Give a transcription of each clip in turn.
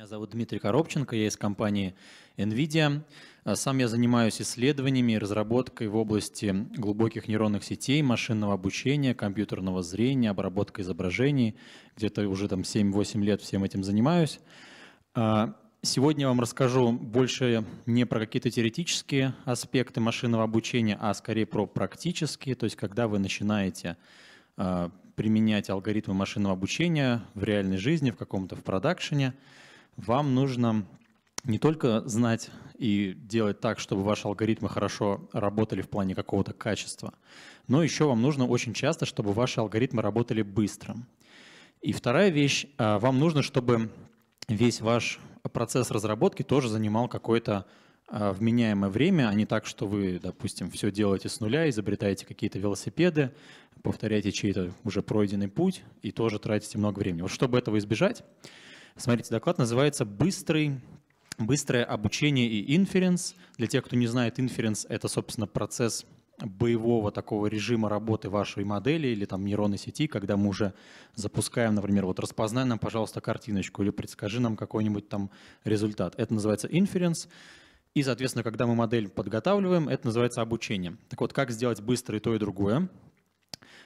Меня зовут Дмитрий Коробченко, я из компании NVIDIA. А сам я занимаюсь исследованиями и разработкой в области глубоких нейронных сетей, машинного обучения, компьютерного зрения, обработка изображений. Где-то уже там 7-8 лет всем этим занимаюсь. А сегодня я вам расскажу больше не про какие-то теоретические аспекты машинного обучения, а скорее про практические, то есть когда вы начинаете а, применять алгоритмы машинного обучения в реальной жизни, в каком-то в продакшене вам нужно не только знать и делать так, чтобы ваши алгоритмы хорошо работали в плане какого-то качества, но еще вам нужно очень часто, чтобы ваши алгоритмы работали быстро. И вторая вещь, а, вам нужно, чтобы весь ваш процесс разработки тоже занимал какое-то а, вменяемое время, а не так, что вы, допустим, все делаете с нуля, изобретаете какие-то велосипеды, повторяете чей-то уже пройденный путь и тоже тратите много времени. Вот чтобы этого избежать, Смотрите, доклад называется «Быстрый Быстрое обучение и инференс. Для тех, кто не знает, инференс — это, собственно, процесс боевого такого режима работы вашей модели или там нейронной сети, когда мы уже запускаем, например, вот распознай нам, пожалуйста, картиночку или предскажи нам какой-нибудь там результат. Это называется инференс. И, соответственно, когда мы модель подготавливаем, это называется обучение. Так вот, как сделать быстро и то, и другое?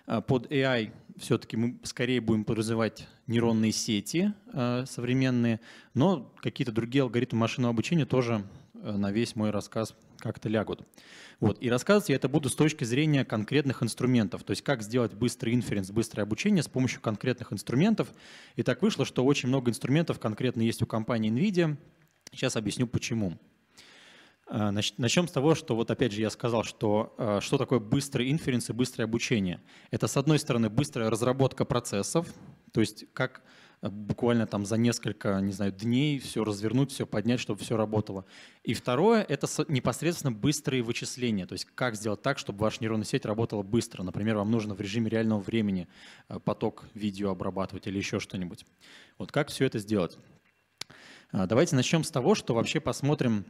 А, под AI все-таки мы скорее будем подразумевать нейронные сети а, современные, но какие-то другие алгоритмы машинного обучения тоже а, на весь мой рассказ как-то лягут. Вот. И рассказывать я это буду с точки зрения конкретных инструментов, то есть как сделать быстрый инференс, быстрое обучение с помощью конкретных инструментов. И так вышло, что очень много инструментов конкретно есть у компании NVIDIA. Сейчас объясню почему. А, начнем с того, что вот опять же я сказал, что а, что такое быстрый инференс и быстрое обучение. Это, с одной стороны, быстрая разработка процессов, то есть как а, буквально там за несколько, не знаю, дней все развернуть, все поднять, чтобы все работало. И второе — это непосредственно быстрые вычисления, то есть как сделать так, чтобы ваша нейронная сеть работала быстро. Например, вам нужно в режиме реального времени поток видео обрабатывать или еще что-нибудь. Вот как все это сделать? Давайте начнем с того, что вообще посмотрим,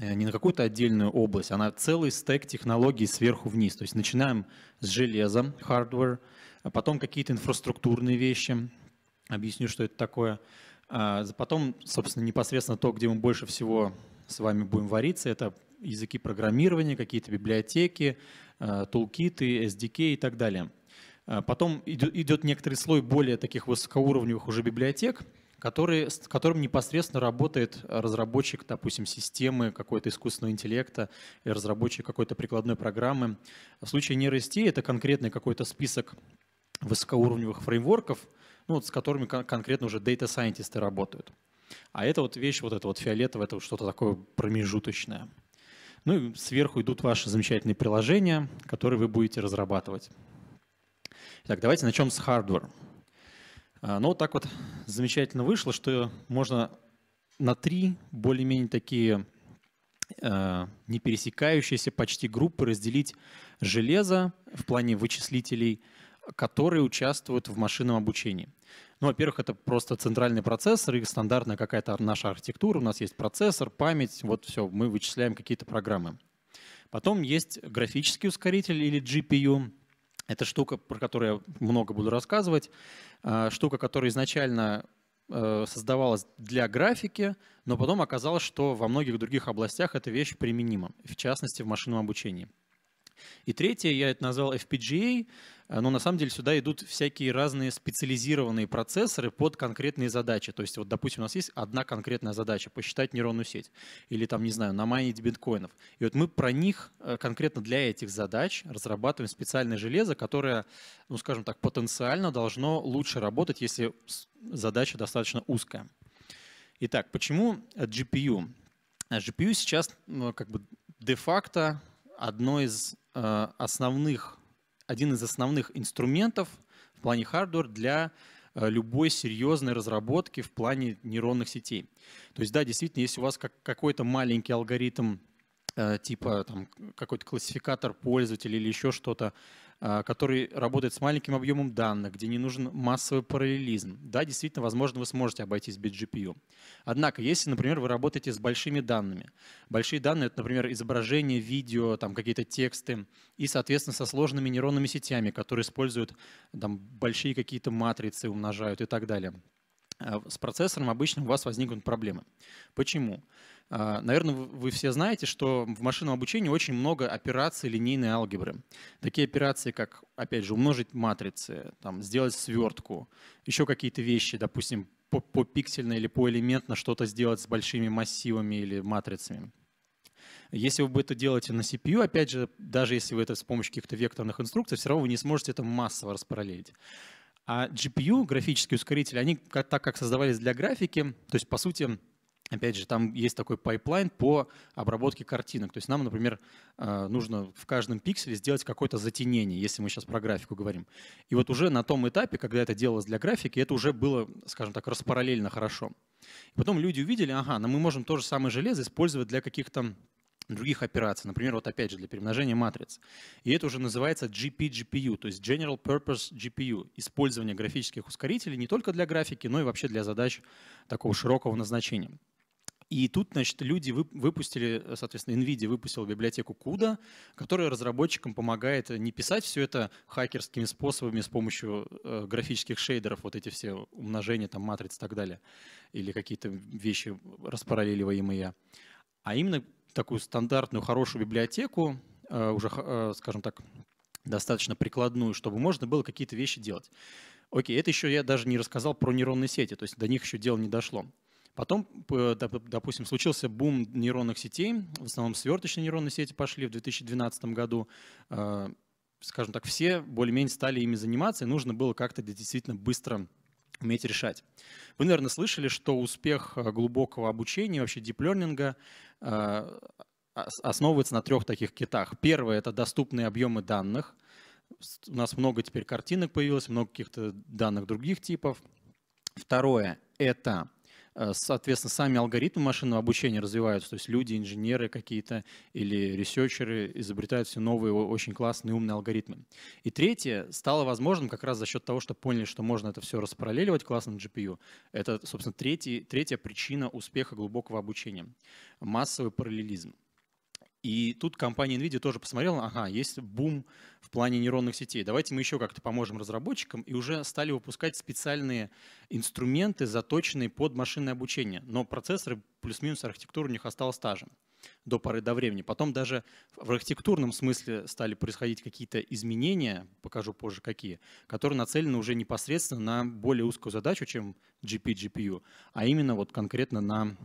Э, не на какую-то отдельную область, а на целый стек технологий сверху вниз. То есть начинаем с железа, hardware, а потом какие-то инфраструктурные вещи. Объясню, что это такое. А потом, собственно, непосредственно то, где мы больше всего с вами будем вариться, это языки программирования, какие-то библиотеки, а, тулкиты, SDK и так далее. Потом идет некоторый слой более таких высокоуровневых уже библиотек – которые, с которым непосредственно работает э, разработчик, допустим, системы какой-то искусственного интеллекта или разработчик какой-то прикладной программы. В случае нейросетей это конкретный какой-то список высокоуровневых фреймворков, ну, вот с которыми конкретно уже дата сайентисты работают. А это вот вещь, вот это вот фиолетовое, это что-то такое промежуточное. Ну и сверху идут ваши замечательные приложения, которые вы будете разрабатывать. Итак, давайте начнем с хардвера. А, Но ну, вот так вот замечательно вышло, что можно на три более-менее такие а, не пересекающиеся почти группы разделить железо в плане вычислителей, которые участвуют в машинном обучении. Ну, во-первых, это просто центральный процессор и стандартная какая-то наша архитектура. У нас есть процессор, память, вот все, мы вычисляем какие-то программы. Потом есть графический ускоритель или GPU, это штука, про которую я много буду рассказывать. А, штука, которая изначально э, создавалась для графики, но потом оказалось, что во многих других областях эта вещь применима, в частности, в машинном обучении. И третье, я это назвал FPGA. А, но ну, на самом деле сюда идут всякие разные специализированные процессоры под конкретные задачи. То есть вот, допустим, у нас есть одна конкретная задача — посчитать нейронную сеть или там, не знаю, намайнить биткоинов. И вот мы про них э, конкретно для этих задач разрабатываем специальное железо, которое, ну скажем так, потенциально должно лучше работать, если задача достаточно узкая. Итак, почему GPU? А, GPU сейчас ну, как бы де-факто одно из э, основных один из основных инструментов в плане хардвер для э, любой серьезной разработки в плане нейронных сетей. То есть, да, действительно, если у вас как, какой-то маленький алгоритм э, типа там, какой-то классификатор пользователей или еще что-то, а, который работает с маленьким объемом данных, где не нужен массовый параллелизм. Да, действительно, возможно, вы сможете обойтись без GPU. Однако, если, например, вы работаете с большими данными, большие данные — это, например, изображение, видео, там какие-то тексты, и, соответственно, со сложными нейронными сетями, которые используют там, большие какие-то матрицы, умножают и так далее. А, с процессором обычно у вас возникнут проблемы. Почему? Почему? А, Наверное, вы все знаете, что в машинном обучении очень много операций линейной алгебры. Такие операции, как, опять же, умножить матрицы, там, сделать свертку, еще какие-то вещи, допустим, по, по пиксельно или по элементно что-то сделать с большими массивами или матрицами. Если вы это делаете на CPU, опять же, даже если вы это с помощью каких-то векторных инструкций, все равно вы не сможете это массово распараллелить. А GPU, графические ускорители, они так как создавались для графики, то есть, по сути, Опять же, там есть такой пайплайн по обработке картинок. То есть нам, например, э, нужно в каждом пикселе сделать какое-то затенение, если мы сейчас про графику говорим. И вот уже на том этапе, когда это делалось для графики, это уже было, скажем так, распараллельно хорошо. И потом люди увидели, ага, но ну мы можем то же самое железо использовать для каких-то других операций, например, вот опять же для перемножения матриц. И это уже называется GP-GPU, то есть General Purpose GPU, использование графических ускорителей не только для графики, но и вообще для задач такого широкого назначения. И тут, значит, люди выпустили, э, соответственно, NVIDIA выпустила библиотеку CUDA, которая разработчикам помогает не писать все это хакерскими способами с помощью э, графических шейдеров, вот эти все умножения, там, матриц и так далее, или какие-то вещи распараллеливаемые, а именно такую стандартную хорошую библиотеку, э, уже, э, скажем так, достаточно прикладную, чтобы можно было какие-то вещи делать. Окей, это еще я даже не рассказал про нейронные сети, то есть до них еще дело не дошло. Потом, допустим, случился бум нейронных сетей, в основном сверточные нейронные сети пошли в 2012 году. А, скажем так, все более-менее стали ими заниматься, и нужно было как-то действительно быстро уметь решать. Вы, наверное, слышали, что успех а, глубокого обучения, вообще диплернинга, а, основывается на трех таких китах. Первое — это доступные объемы данных. У нас много теперь картинок появилось, много каких-то данных других типов. Второе — это Э, соответственно, сами алгоритмы машинного обучения развиваются, то есть люди, инженеры какие-то или ресерчеры изобретают все новые, очень классные, умные алгоритмы. И третье стало возможным как раз за счет того, что поняли, что можно это все распараллеливать классным GPU. Это, собственно, третий, третья причина успеха глубокого обучения — массовый параллелизм. И тут компания NVIDIA тоже посмотрела, ага, есть бум в плане нейронных сетей. Давайте мы еще как-то поможем разработчикам и уже стали выпускать специальные инструменты, заточенные под машинное обучение. Но процессоры плюс-минус архитектура у них осталась та же до поры до времени. Потом даже в архитектурном смысле стали происходить какие-то изменения, покажу позже какие, которые нацелены уже непосредственно на более узкую задачу, чем GP, GPU, а именно вот конкретно на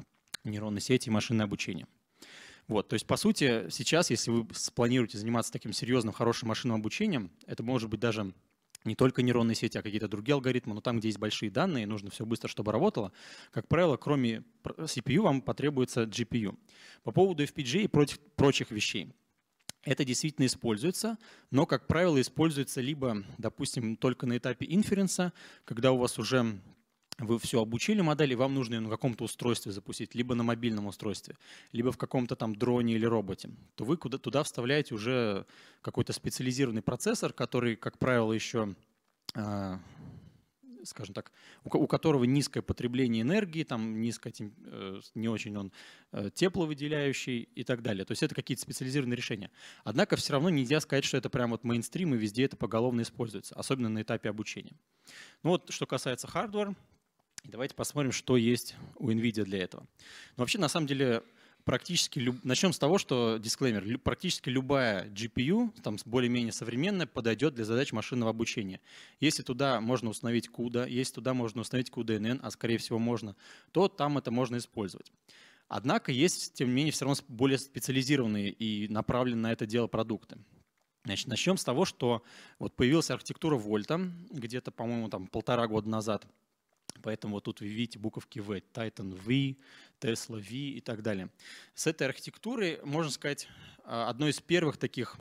нейронные сети и машинное обучение. Вот, то есть, по сути, сейчас, если вы планируете заниматься таким серьезным, хорошим машинным обучением, это может быть даже не только нейронные сети, а какие-то другие алгоритмы, но там, где есть большие данные, нужно все быстро, чтобы работало. Как правило, кроме CPU вам потребуется GPU. По поводу FPGA и прочих, прочих вещей. Это действительно используется, но, как правило, используется либо, допустим, только на этапе инференса, когда у вас уже вы все обучили модели, вам нужно ее на каком-то устройстве запустить, либо на мобильном устройстве, либо в каком-то там дроне или роботе, то вы куда, туда вставляете уже какой-то специализированный процессор, который, как правило, еще а, скажем так, у, которого низкое потребление энергии, там низкое, э, не очень он э, тепловыделяющий и так далее. То есть это какие-то специализированные решения. Однако все равно нельзя сказать, что это прям вот мейнстрим и везде это поголовно используется, особенно на этапе обучения. Ну вот, что касается хардвера, и давайте посмотрим, что есть у NVIDIA для этого. Но вообще, на самом деле, практически люб... начнем с того, что дисклеймер, практически любая GPU, там более-менее современная, подойдет для задач машинного обучения. Если туда можно установить CUDA, если туда можно установить CUDA-NN, а скорее всего можно, то там это можно использовать. Однако есть, тем не менее, все равно более специализированные и направленные на это дело продукты. Значит, начнем с того, что вот появилась архитектура Вольта где-то, по-моему, там полтора года назад – Поэтому вот тут вы видите буковки V, Titan V, Tesla V и так далее. С этой архитектурой, можно сказать, а, одно из первых таких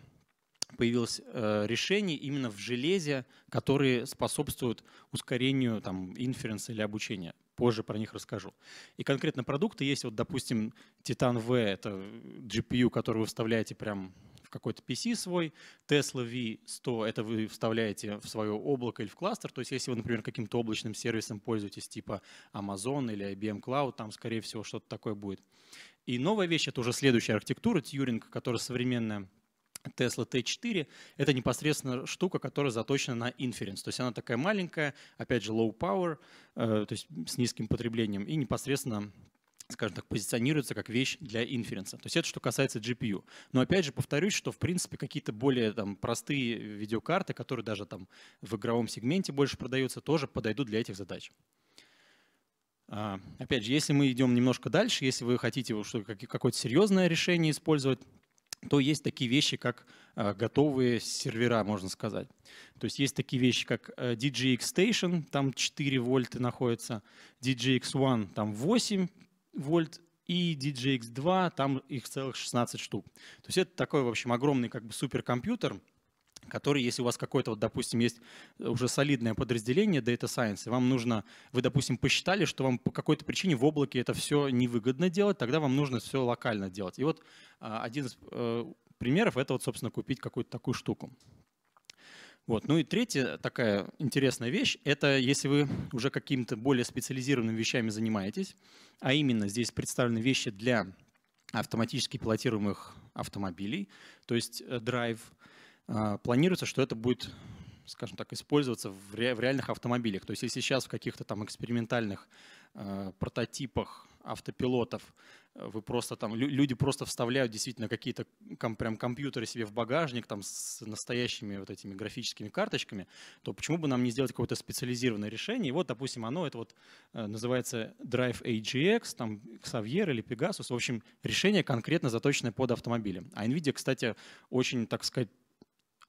появилось э, решений именно в железе, которые способствуют ускорению там, инференса или обучения. Позже про них расскажу. И конкретно продукты есть, вот, допустим, Titan V, это GPU, который вы вставляете прям какой-то PC свой, Tesla V100, это вы вставляете в свое облако или в кластер, то есть если вы, например, каким-то облачным сервисом пользуетесь типа Amazon или IBM Cloud, там, скорее всего, что-то такое будет. И новая вещь, это уже следующая архитектура, Тьюринг, которая современная, Tesla T4 — это непосредственно штука, которая заточена на инференс. То есть она такая маленькая, опять же, low power, э, то есть с низким потреблением, и непосредственно скажем так, позиционируется как вещь для инференса. То есть это что касается GPU. Но опять же повторюсь, что в принципе какие-то более там, простые видеокарты, которые даже там в игровом сегменте больше продаются, тоже подойдут для этих задач. А, опять же, если мы идем немножко дальше, если вы хотите какое-то серьезное решение использовать, то есть такие вещи, как а, готовые сервера, можно сказать. То есть есть такие вещи, как э, DGX Station, там 4 вольта находится, DGX One, там 8, вольт и djx 2 там их целых 16 штук. То есть это такой, в общем, огромный как бы суперкомпьютер, который, если у вас какое-то, вот, допустим, есть э, уже солидное подразделение Data Science, и вам нужно, вы, допустим, посчитали, что вам по какой-то причине в облаке это все невыгодно делать, тогда вам нужно все локально делать. И вот а, один из э, примеров — это, вот, собственно, купить какую-то такую штуку. Вот. Ну и третья такая интересная вещь, это если вы уже какими-то более специализированными вещами занимаетесь, а именно здесь представлены вещи для автоматически пилотируемых автомобилей, то есть э, драйв, а, планируется, что это будет скажем так, использоваться в, реальных автомобилях. То есть если сейчас в каких-то там экспериментальных э, прототипах автопилотов вы просто там, люди просто вставляют действительно какие-то ком, прям компьютеры себе в багажник там с настоящими вот этими графическими карточками, то почему бы нам не сделать какое-то специализированное решение? И вот, допустим, оно, это вот э, называется Drive AGX, там Xavier или Pegasus, в общем, решение конкретно заточенное под автомобили. А NVIDIA, кстати, очень, так сказать,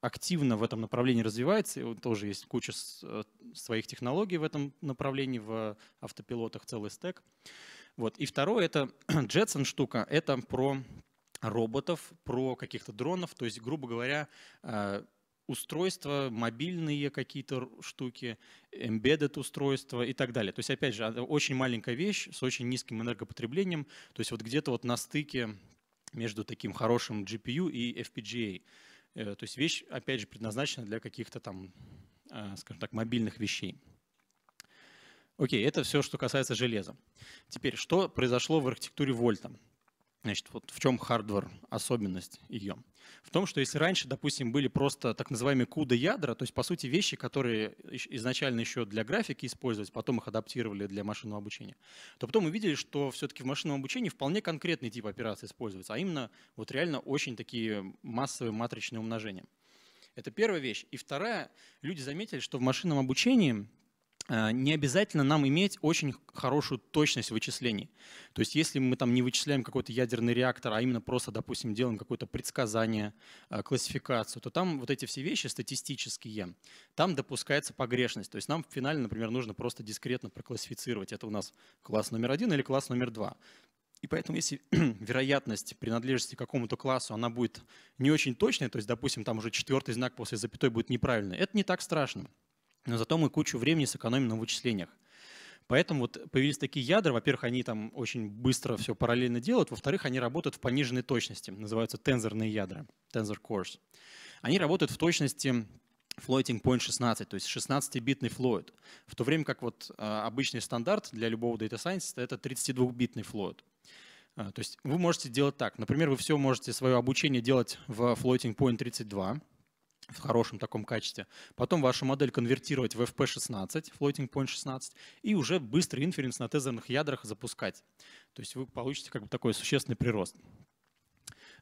активно в этом направлении развивается. Тоже есть куча э, своих технологий в этом направлении, в автопилотах целый стек. Вот. И второе, это Джетсон штука, это про роботов, про каких-то дронов, то есть, грубо говоря, э, устройства, мобильные какие-то штуки, embedded устройства и так далее. То есть, опять же, очень маленькая вещь с очень низким энергопотреблением, то есть вот где-то вот на стыке между таким хорошим GPU и FPGA. Э, то есть вещь, опять же, предназначена для каких-то там, э, скажем так, мобильных вещей. Окей, okay, это все, что касается железа. Теперь, что произошло в архитектуре Вольта? Значит, вот в чем хардвар, особенность ее? В том, что если раньше, допустим, были просто так называемые CUDA-ядра, то есть, по сути, вещи, которые изначально еще для графики использовались, потом их адаптировали для машинного обучения, то потом мы видели, что все-таки в машинном обучении вполне конкретный тип операций используется, а именно вот реально очень такие массовые матричные умножения. Это первая вещь. И вторая, люди заметили, что в машинном обучении Э, не обязательно нам иметь очень хорошую точность вычислений. То есть если мы там не вычисляем какой-то ядерный реактор, а именно просто, допустим, делаем какое-то предсказание, э, классификацию, то там вот эти все вещи статистические, там допускается погрешность. То есть нам в финале, например, нужно просто дискретно проклассифицировать. Это у нас класс номер один или класс номер два. И поэтому если вероятность принадлежности какому-то классу, она будет не очень точной, то есть, допустим, там уже четвертый знак после запятой будет неправильный, это не так страшно но зато мы кучу времени сэкономим на вычислениях. Поэтому вот появились такие ядра. Во-первых, они там очень быстро все параллельно делают. Во-вторых, они работают в пониженной точности. Называются тензорные ядра, Tensor cores. Они работают в точности floating point 16, то есть 16-битный float. В то время как вот а, обычный стандарт для любого data science это 32-битный float. А, то есть вы можете делать так. Например, вы все можете свое обучение делать в floating point 32, в хорошем таком качестве. Потом вашу модель конвертировать в FP16, Floating Point 16, и уже быстрый инференс на тезерных ядрах запускать. То есть вы получите как бы такой существенный прирост.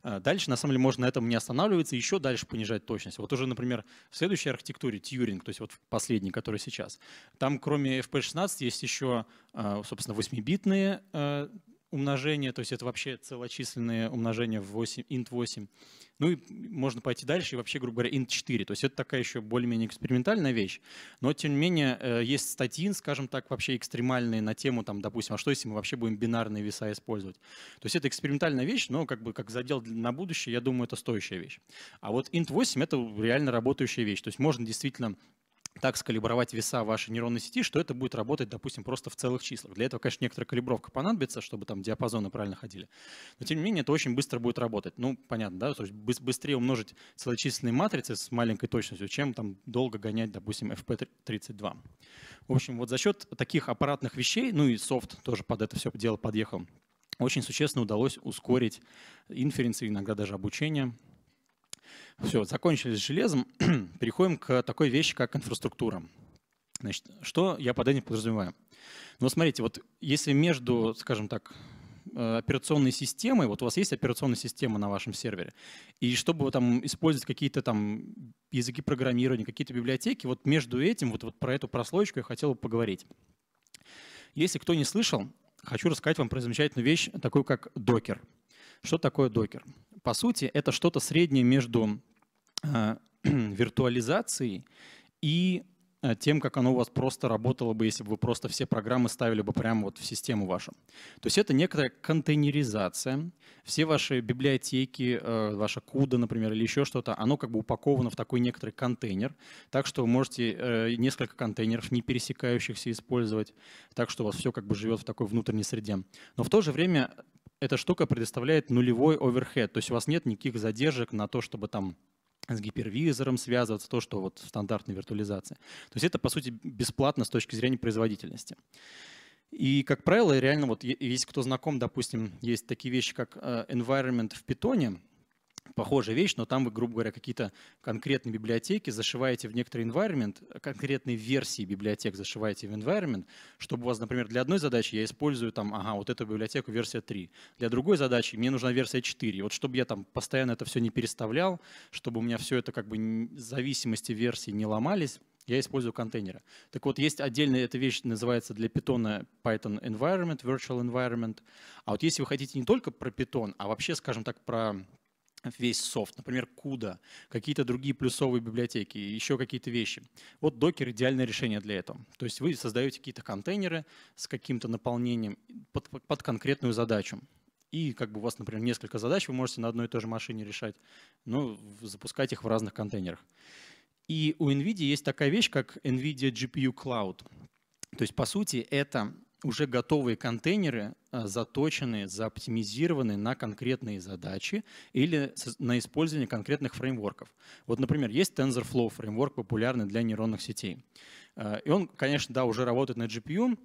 А, дальше, на самом деле, можно на этом не останавливаться, еще дальше понижать точность. Вот уже, например, в следующей архитектуре Тьюринг, то есть вот последний, который сейчас, там кроме FP16 есть еще, а, собственно, 8-битные умножение, то есть это вообще целочисленное умножение в 8, int 8. Ну и можно пойти дальше и вообще, грубо говоря, int 4. То есть это такая еще более-менее экспериментальная вещь. Но тем не менее э, есть статьи, скажем так, вообще экстремальные на тему, там, допустим, а что если мы вообще будем бинарные веса использовать. То есть это экспериментальная вещь, но как бы как задел на будущее, я думаю, это стоящая вещь. А вот int 8 — это реально работающая вещь. То есть можно действительно так скалибровать веса вашей нейронной сети, что это будет работать, допустим, просто в целых числах. Для этого, конечно, некоторая калибровка понадобится, чтобы там диапазоны правильно ходили. Но, тем не менее, это очень быстро будет работать. Ну, понятно, да? То есть быстрее умножить целочисленные матрицы с маленькой точностью, чем там долго гонять, допустим, FP32. В общем, вот за счет таких аппаратных вещей, ну и софт тоже под это все дело подъехал, очень существенно удалось ускорить инференции, иногда даже обучение все, закончили с железом. Переходим к такой вещи, как инфраструктура. Значит, что я под этим подразумеваю? Ну, смотрите, вот если между, скажем так, э, операционной системой, вот у вас есть операционная система на вашем сервере, и чтобы там использовать какие-то там языки программирования, какие-то библиотеки, вот между этим, вот, вот про эту прослоечку я хотел бы поговорить. Если кто не слышал, хочу рассказать вам про замечательную вещь, такую как докер. Что такое докер? По сути, это что-то среднее между а, виртуализацией и а, тем, как оно у вас просто работало бы, если бы вы просто все программы ставили бы прямо вот в систему вашу. То есть это некая контейнеризация. Все ваши библиотеки, э, ваша CUDA, например, или еще что-то, оно как бы упаковано в такой некоторый контейнер, так что вы можете э, несколько контейнеров, не пересекающихся, использовать, так что у вас все как бы живет в такой внутренней среде. Но в то же время эта штука предоставляет нулевой оверхед, то есть у вас нет никаких задержек на то, чтобы там с гипервизором связываться, то, что вот стандартная виртуализация. То есть это, по сути, бесплатно с точки зрения производительности. И, как правило, реально, вот если кто знаком, допустим, есть такие вещи, как э, environment в питоне, похожая вещь, но там вы, грубо говоря, какие-то конкретные библиотеки зашиваете в некоторый environment, э, конкретные версии библиотек зашиваете в environment, чтобы у вас, например, для одной задачи я использую там, ага, вот эту библиотеку версия 3, для другой задачи мне нужна версия 4. Вот чтобы я там постоянно это все не переставлял, чтобы у меня все это как бы зависимости версий не ломались, я использую контейнеры. Так вот, есть отдельная эта вещь, называется для Python Python Environment, Virtual Environment. А вот если вы хотите не только про Python, а вообще, скажем так, про весь софт, например, CUDA, какие-то другие плюсовые библиотеки, еще какие-то вещи. Вот Docker идеальное решение для этого. То есть вы создаете какие-то контейнеры с каким-то наполнением под, под конкретную задачу. И как бы у вас, например, несколько задач, вы можете на одной и той же машине решать, но ну, запускать их в разных контейнерах. И у NVIDIA есть такая вещь, как NVIDIA GPU Cloud. То есть, по сути, это уже готовые контейнеры а, заточены, заоптимизированы на конкретные задачи или на использование конкретных фреймворков. Вот, например, есть TensorFlow, фреймворк популярный для нейронных сетей. А, и он, конечно, да, уже работает на GPU,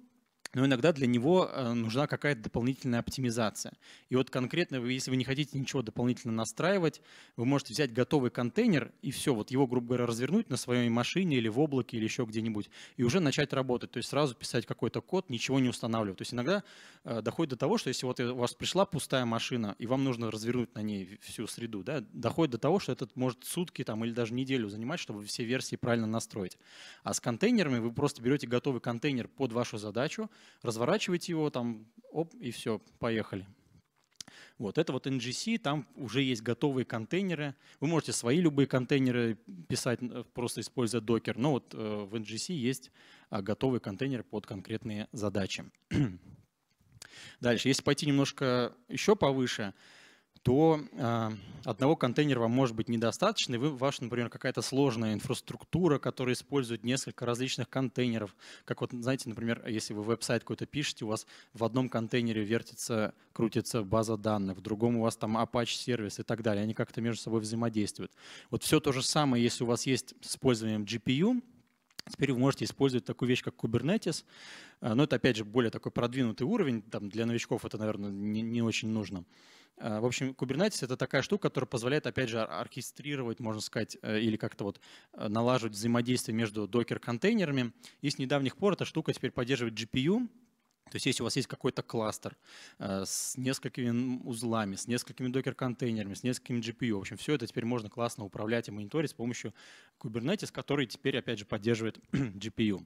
но иногда для него э, нужна какая-то дополнительная оптимизация. И вот конкретно, если вы не хотите ничего дополнительно настраивать, вы можете взять готовый контейнер и все, вот его, грубо говоря, развернуть на своей машине или в облаке или еще где-нибудь, и уже начать работать. То есть сразу писать какой-то код, ничего не устанавливать. То есть иногда э, доходит до того, что если вот у вас пришла пустая машина, и вам нужно развернуть на ней всю среду, да, доходит до того, что этот может сутки там, или даже неделю занимать, чтобы все версии правильно настроить. А с контейнерами вы просто берете готовый контейнер под вашу задачу, разворачиваете его, там, оп, и все, поехали. Вот, это вот NGC, там уже есть готовые контейнеры. Вы можете свои любые контейнеры писать, э, просто используя докер, но вот э, в NGC есть а, готовый контейнер под конкретные задачи. Дальше, если пойти немножко еще повыше, то э, одного контейнера вам может быть недостаточно, и вы, ваша, например, какая-то сложная инфраструктура, которая использует несколько различных контейнеров. Как вот, знаете, например, если вы веб-сайт какой-то пишете, у вас в одном контейнере вертится, крутится база данных, в другом у вас там Apache сервис и так далее. Они как-то между собой взаимодействуют. Вот все то же самое, если у вас есть с использованием GPU, Теперь вы можете использовать такую вещь, как Kubernetes. А, но это, опять же, более такой продвинутый уровень. Там для новичков это, наверное, не, не очень нужно. Э, в общем, Kubernetes — это такая штука, которая позволяет, опять же, оркестрировать, можно сказать, э, или как-то вот э, налаживать взаимодействие между докер-контейнерами. И с недавних пор эта штука теперь поддерживает GPU, то есть если у вас есть какой-то кластер с несколькими узлами, с несколькими докер-контейнерами, с несколькими GPU, в общем, все это теперь можно классно управлять и мониторить с помощью Kubernetes, который теперь, опять же, поддерживает GPU.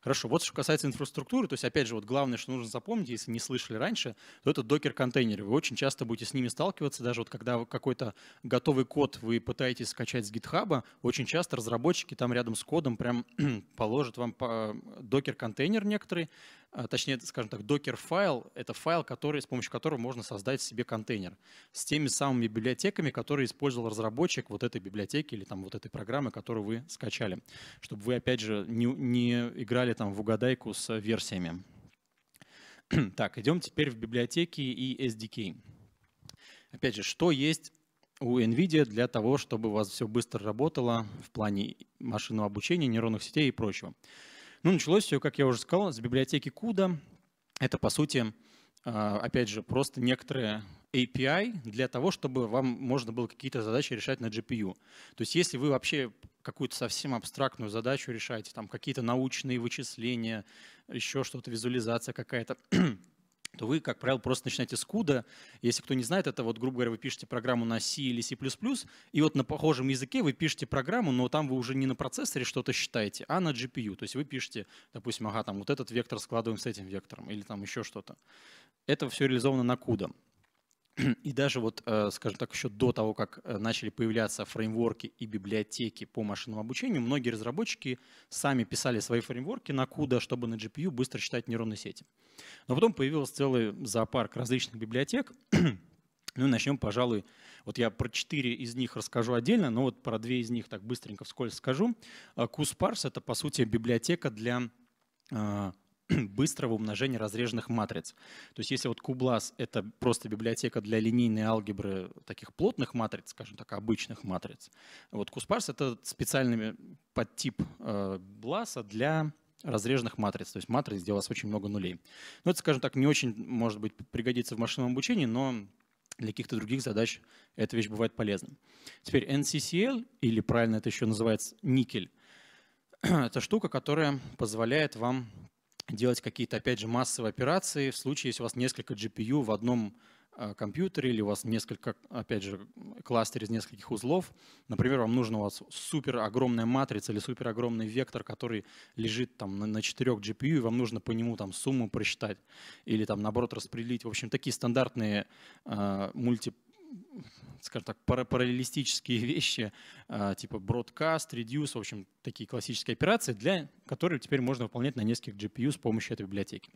Хорошо, вот что касается инфраструктуры, то есть, опять же, вот главное, что нужно запомнить, если не слышали раньше, то это докер-контейнеры. Вы очень часто будете с ними сталкиваться, даже вот когда какой-то готовый код вы пытаетесь скачать с GitHub, очень часто разработчики там рядом с кодом прям положат вам э, докер-контейнер некоторый, а, точнее, скажем так, докер-файл — это файл, который, с помощью которого можно создать себе контейнер с теми самыми библиотеками, которые использовал разработчик вот этой библиотеки или там вот этой программы, которую вы скачали, чтобы вы, опять же, не, не играли там в угадайку с версиями. так, идем теперь в библиотеки и SDK. Опять же, что есть у NVIDIA для того, чтобы у вас все быстро работало в плане машинного обучения, нейронных сетей и прочего. Ну, началось все, как я уже сказал, с библиотеки CUDA. Это, по сути, а, опять же, просто некоторые API для того, чтобы вам можно было какие-то задачи решать на GPU. То есть если вы вообще какую-то совсем абстрактную задачу решаете, там какие-то научные вычисления, еще что-то, визуализация какая-то, то вы, как правило, просто начинаете с CUDA. Если кто не знает, это вот, грубо говоря, вы пишете программу на C или C++, и вот на похожем языке вы пишете программу, но там вы уже не на процессоре что-то считаете, а на GPU. То есть вы пишете, допустим, ага, там вот этот вектор складываем с этим вектором или там еще что-то. Это все реализовано на CUDA. И даже вот, э, скажем так, еще до того, как э, начали появляться фреймворки и библиотеки по машинному обучению, многие разработчики сами писали свои фреймворки на CUDA, чтобы на GPU быстро считать нейронные сети. Но потом появился целый зоопарк различных библиотек. ну и начнем, пожалуй, вот я про четыре из них расскажу отдельно, но вот про две из них так быстренько вскользь скажу. CUSPARS э, — это, по сути, библиотека для быстрого умножения разреженных матриц. То есть если вот Kublas — это просто библиотека для линейной алгебры таких плотных матриц, скажем так, обычных матриц, вот Kuspars — это специальный подтип Бласа э, для разреженных матриц. То есть матриц, где у вас очень много нулей. Ну, это, скажем так, не очень, может быть, пригодится в машинном обучении, но для каких-то других задач эта вещь бывает полезна. Теперь NCCL, или правильно это еще называется никель, это штука, которая позволяет вам делать какие-то, опять же, массовые операции в случае, если у вас несколько GPU в одном а, компьютере или у вас несколько, опять же, кластер из нескольких узлов. Например, вам нужна у вас супер огромная матрица или супер огромный вектор, который лежит там на 4 GPU, и вам нужно по нему там сумму просчитать или там наоборот распределить. В общем, такие стандартные э, мульти скажем так, параллелистические вещи, а, типа broadcast, reduce, в общем, такие классические операции, для которых теперь можно выполнять на нескольких GPU с помощью этой библиотеки.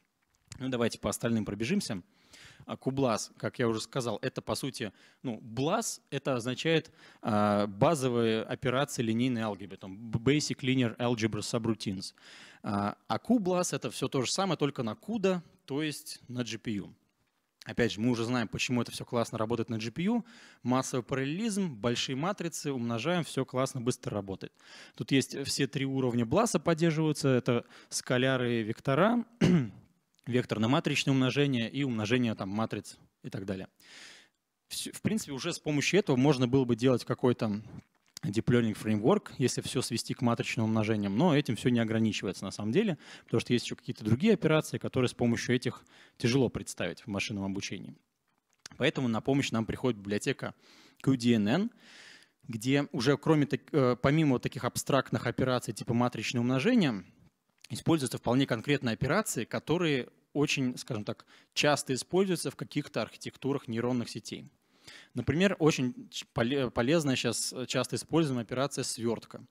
Ну, давайте по остальным пробежимся. А, Кублас, как я уже сказал, это по сути, ну, BLAS это означает а, базовые операции линейной алгебры, там Basic Linear Algebra Subroutines. А QBLAS это все то же самое, только на CUDA, то есть на GPU. Опять же, мы уже знаем, почему это все классно работает на GPU. Массовый параллелизм, большие матрицы, умножаем, все классно, быстро работает. Тут есть все три уровня Бласа поддерживаются. Это скаляры вектора, векторно-матричное умножение и умножение там, матриц и так далее. В принципе, уже с помощью этого можно было бы делать какой-то Deep Learning Framework, если все свести к матричным умножениям, но этим все не ограничивается на самом деле, потому что есть еще какие-то другие операции, которые с помощью этих тяжело представить в машинном обучении. Поэтому на помощь нам приходит библиотека QDNN, где уже кроме, э, помимо таких абстрактных операций типа матричное умножения используются вполне конкретные операции, которые очень, скажем так, часто используются в каких-то архитектурах нейронных сетей. Например, очень полезная сейчас э, часто используемая операция свертка.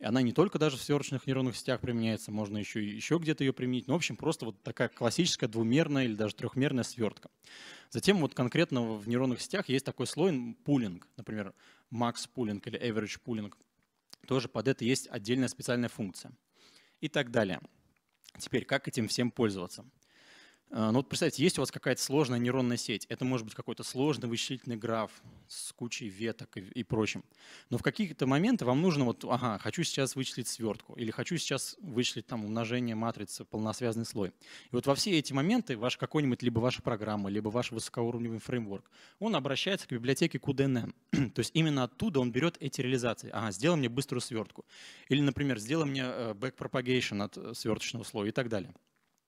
Она не только даже в сверточных нейронных сетях применяется, можно еще, еще где-то ее применить. Но, в общем, просто вот такая классическая двумерная или даже трехмерная свертка. Затем вот конкретно в нейронных сетях есть такой слой пулинг, например, max пулинг или average пулинг. Тоже под это есть отдельная специальная функция. И так далее. Теперь, как этим всем пользоваться? А, ну вот представьте, есть у вас какая-то сложная нейронная сеть. Это может быть какой-то сложный вычислительный граф с кучей веток и, и прочим. Но в какие-то моменты вам нужно вот, ага, хочу сейчас вычислить свертку или хочу сейчас вычислить там умножение матрицы, полносвязанный слой. И вот во все эти моменты ваш какой-нибудь, либо ваша программа, либо ваш высокоуровневый фреймворк, он обращается к библиотеке QDNN. То есть именно оттуда он берет эти реализации. Ага, сделай мне быструю свертку. Или, например, сделай мне э, backpropagation от сверточного слоя и так далее.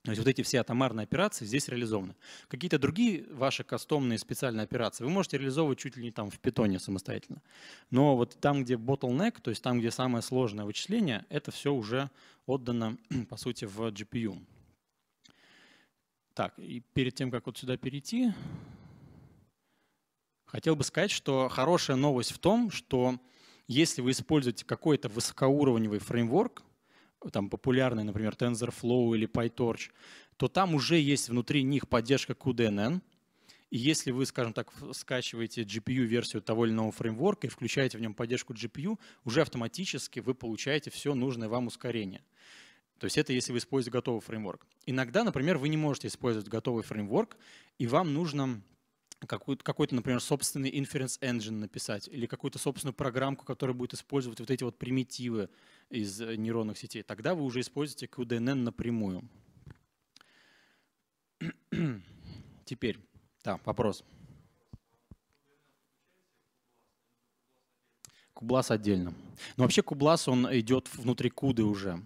То есть вот эти все атомарные операции здесь реализованы. Какие-то другие ваши кастомные специальные операции вы можете реализовывать чуть ли не там в питоне самостоятельно. Но вот там, где bottleneck, то есть там, где самое сложное вычисление, это все уже отдано, по сути, в GPU. Так, и перед тем, как вот сюда перейти, хотел бы сказать, что хорошая новость в том, что если вы используете какой-то высокоуровневый фреймворк, там популярные, например, TensorFlow или PyTorch, то там уже есть внутри них поддержка QDNN. И если вы, скажем так, скачиваете GPU-версию того или иного фреймворка и включаете в нем поддержку GPU, уже автоматически вы получаете все нужное вам ускорение. То есть это если вы используете готовый фреймворк. Иногда, например, вы не можете использовать готовый фреймворк, и вам нужно какой-то, какой например, собственный inference engine написать или какую-то собственную программку, которая будет использовать вот эти вот примитивы из э, нейронных сетей, тогда вы уже используете QDNN напрямую. Теперь, да, вопрос. Кублас отдельно. Но вообще Кублас, он идет внутри куды уже.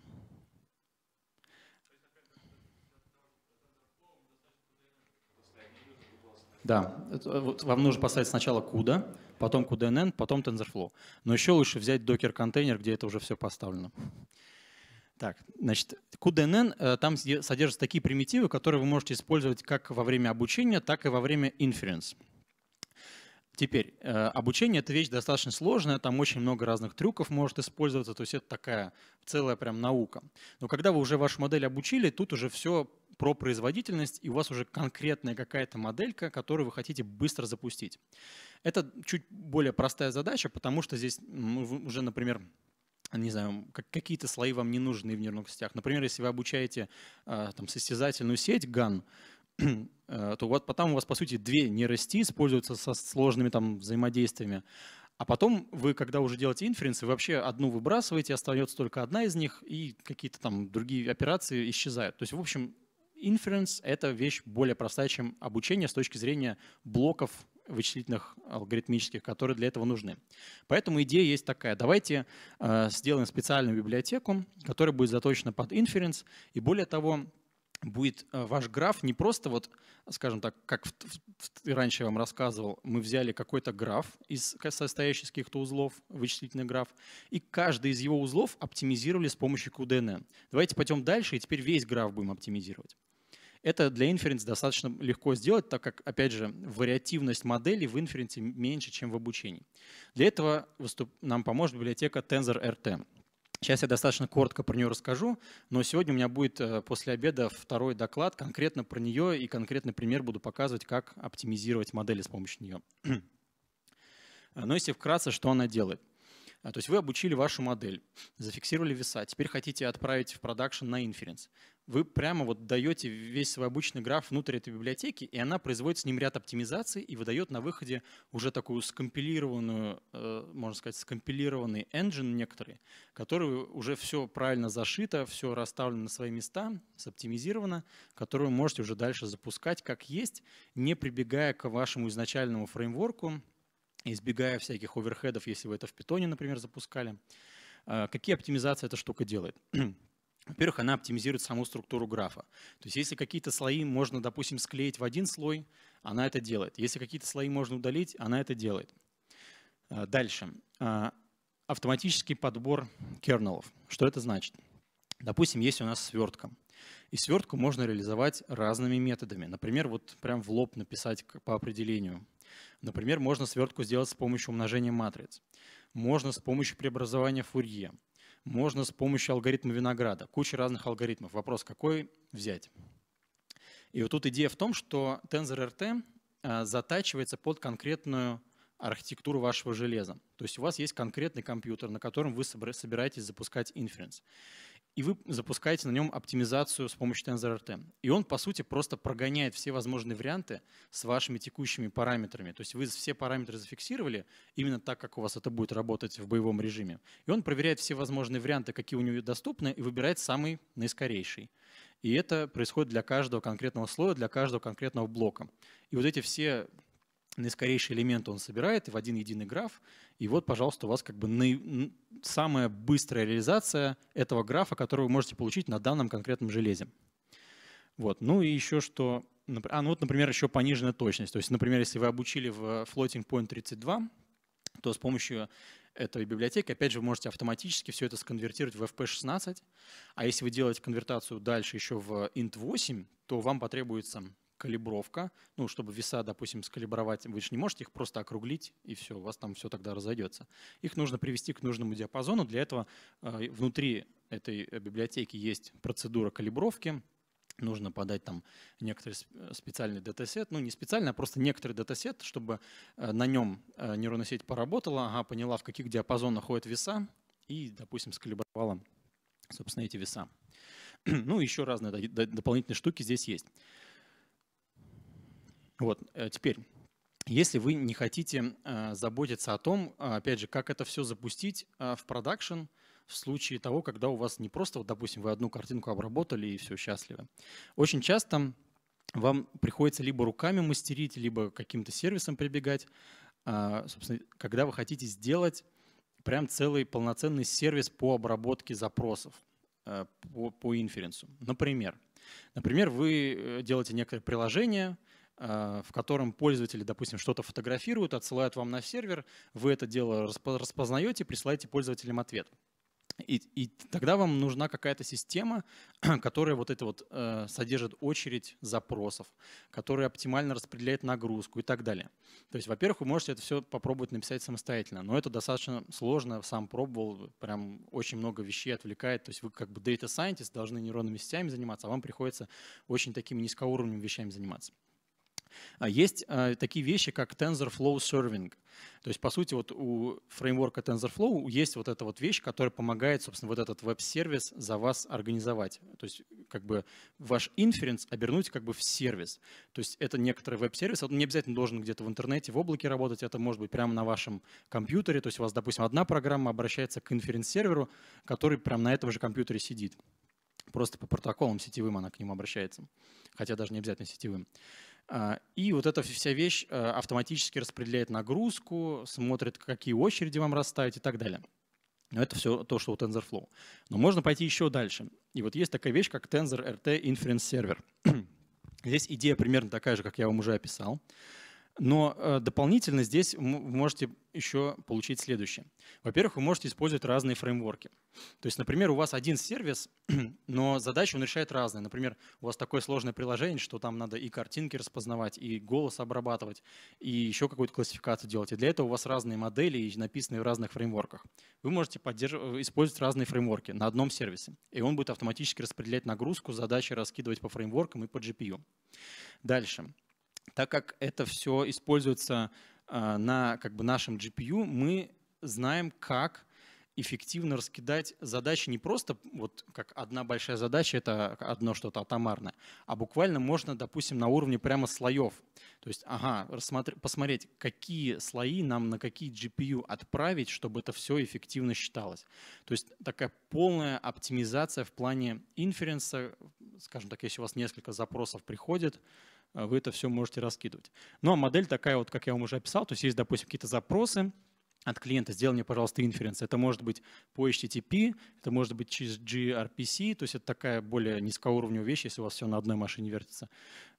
Да, э, вам нужно поставить сначала куда, потом CUDNN, потом TensorFlow. Но еще лучше взять докер-контейнер, где это уже все поставлено. Так, значит, QDNN, э, там содержатся такие примитивы, которые вы можете использовать как во время обучения, так и во время inference. Теперь, э, обучение — это вещь достаточно сложная, там очень много разных трюков может использоваться, то есть это такая целая прям наука. Но когда вы уже вашу модель обучили, тут уже все про производительность, и у вас уже конкретная какая-то моделька, которую вы хотите быстро запустить. Это чуть более простая задача, потому что здесь ну, уже, например, не знаю, какие-то слои вам не нужны в нейронных сетях. Например, если вы обучаете а, там, состязательную сеть GAN, э, то вот потом у вас, по сути, две нейросети используются со сложными там взаимодействиями. А потом вы, когда уже делаете инференсы, вы вообще одну выбрасываете, остается только одна из них, и какие-то там другие операции исчезают. То есть, в общем, Inference — это вещь более простая, чем обучение с точки зрения блоков вычислительных алгоритмических, которые для этого нужны. Поэтому идея есть такая. Давайте э, сделаем специальную библиотеку, которая будет заточена под inference. И более того, будет э, ваш граф не просто вот, скажем так, как в, в, в, раньше я вам рассказывал, мы взяли какой-то граф, из, состоящий из каких-то узлов, вычислительный граф, и каждый из его узлов оптимизировали с помощью QDNN. Давайте пойдем дальше, и теперь весь граф будем оптимизировать. Это для инференс достаточно легко сделать, так как, опять же, вариативность моделей в инференсе меньше, чем в обучении. Для этого нам поможет библиотека TensorRT. Сейчас я достаточно коротко про нее расскажу, но сегодня у меня будет э, после обеда второй доклад конкретно про нее и конкретный пример буду показывать, как оптимизировать модели с помощью нее. Но ну, если вкратце, что она делает? А, то есть вы обучили вашу модель, зафиксировали веса, теперь хотите отправить в продакшн на инференс. Вы прямо вот даете весь свой обычный граф внутрь этой библиотеки, и она производит с ним ряд оптимизаций и выдает на выходе уже такую скомпилированную, э, можно сказать, скомпилированный engine некоторые, который уже все правильно зашито, все расставлено на свои места, соптимизировано, которую вы можете уже дальше запускать как есть, не прибегая к вашему изначальному фреймворку, избегая всяких оверхедов, если вы это в питоне, например, запускали. А, какие оптимизации эта штука делает? Во-первых, она оптимизирует саму структуру графа. То есть если какие-то слои можно, допустим, склеить в один слой, она это делает. Если какие-то слои можно удалить, она это делает. А, дальше. А, автоматический подбор кернелов. Что это значит? Допустим, есть у нас свертка. И свертку можно реализовать разными методами. Например, вот прям в лоб написать по определению Например, можно свертку сделать с помощью умножения матриц. Можно с помощью преобразования Фурье. Можно с помощью алгоритма винограда. Куча разных алгоритмов. Вопрос, какой взять? И вот тут идея в том, что тензор RT э, затачивается под конкретную архитектуру вашего железа. То есть у вас есть конкретный компьютер, на котором вы собираетесь запускать inference и вы запускаете на нем оптимизацию с помощью TensorRT. И он, по сути, просто прогоняет все возможные варианты с вашими текущими параметрами. То есть вы все параметры зафиксировали именно так, как у вас это будет работать в боевом режиме. И он проверяет все возможные варианты, какие у него доступны, и выбирает самый наискорейший. И это происходит для каждого конкретного слоя, для каждого конкретного блока. И вот эти все наискорейший элемент он собирает в один единый граф. И вот, пожалуйста, у вас как бы на... самая быстрая реализация этого графа, который вы можете получить на данном конкретном железе. Вот. Ну и еще что... А, ну вот, например, еще пониженная точность. То есть, например, если вы обучили в э, Floating Point 32, то с помощью этой библиотеки, опять же, вы можете автоматически все это сконвертировать в FP16. А если вы делаете конвертацию дальше еще в int8, то вам потребуется калибровка, ну, чтобы веса, допустим, скалибровать, вы же не можете их просто округлить, и все, у вас там все тогда разойдется. Их нужно привести к нужному диапазону. Для этого э, внутри этой э, библиотеки есть процедура калибровки, нужно подать там некоторый э, специальный датасет, ну не специальный, а просто некоторый датасет, чтобы на нем нейронная сеть поработала, ага, поняла, в каких диапазонах ходят веса и, допустим, скалибровала, собственно, эти веса. ну, еще разные дополнительные штуки здесь есть. Вот, э, теперь, если вы не хотите э, заботиться о том, а, опять же, как это все запустить а, в продакшн, в случае того, когда у вас не просто, вот, допустим, вы одну картинку обработали и все, счастливы. Очень часто вам приходится либо руками мастерить, либо каким-то сервисом прибегать, а, собственно, когда вы хотите сделать прям целый полноценный сервис по обработке запросов э, по, по инференсу. Например, например, вы делаете некое приложение, Э, в котором пользователи, допустим, что-то фотографируют, отсылают вам на сервер, вы это дело распознаете, присылаете пользователям ответ. И, и тогда вам нужна какая-то система, которая вот это вот э, содержит очередь запросов, которая оптимально распределяет нагрузку и так далее. То есть, во-первых, вы можете это все попробовать написать самостоятельно, но это достаточно сложно, сам пробовал, прям очень много вещей отвлекает. То есть вы как бы data scientist должны нейронными сетями заниматься, а вам приходится очень такими низкоуровневыми вещами заниматься. А Есть а, такие вещи, как TensorFlow Serving. То есть, по сути, вот у фреймворка TensorFlow есть вот эта вот вещь, которая помогает, собственно, вот этот веб-сервис за вас организовать. То есть, как бы ваш инференс обернуть как бы в сервис. То есть это некоторый веб-сервис. Он не обязательно должен где-то в интернете, в облаке работать. Это может быть прямо на вашем компьютере. То есть у вас, допустим, одна программа обращается к инференс-серверу, который прямо на этом же компьютере сидит. Просто по протоколам сетевым она к нему обращается. Хотя даже не обязательно сетевым. А, и вот эта вся вещь э, автоматически распределяет нагрузку, смотрит, какие очереди вам расставить и так далее. Но это все то, что у TensorFlow. Но можно пойти еще дальше. И вот есть такая вещь, как Tensor Inference Server. Здесь идея примерно такая же, как я вам уже описал. Но э, дополнительно здесь вы можете еще получить следующее. Во-первых, вы можете использовать разные фреймворки. То есть, например, у вас один сервис, но задачи он решает разные. Например, у вас такое сложное приложение, что там надо и картинки распознавать, и голос обрабатывать, и еще какую-то классификацию делать. И для этого у вас разные модели написанные в разных фреймворках. Вы можете э, использовать разные фреймворки на одном сервисе, и он будет автоматически распределять нагрузку, задачи раскидывать по фреймворкам и по GPU. Дальше так как это все используется а, на как бы, нашем GPU, мы знаем, как эффективно раскидать задачи не просто вот как одна большая задача, это одно что-то атомарное, а буквально можно, допустим, на уровне прямо слоев. То есть, ага, посмотреть, какие слои нам на какие GPU отправить, чтобы это все эффективно считалось. То есть такая полная оптимизация в плане инференса, скажем так, если у вас несколько запросов приходит, а, вы это все можете раскидывать. Ну а модель такая, вот, как я вам уже описал, то есть есть, допустим, какие-то запросы, от клиента, сделай мне, пожалуйста, инференс. Это может быть по HTTP, это может быть через gRPC, то есть это такая более низкоуровневая вещь, если у вас все на одной машине вертится.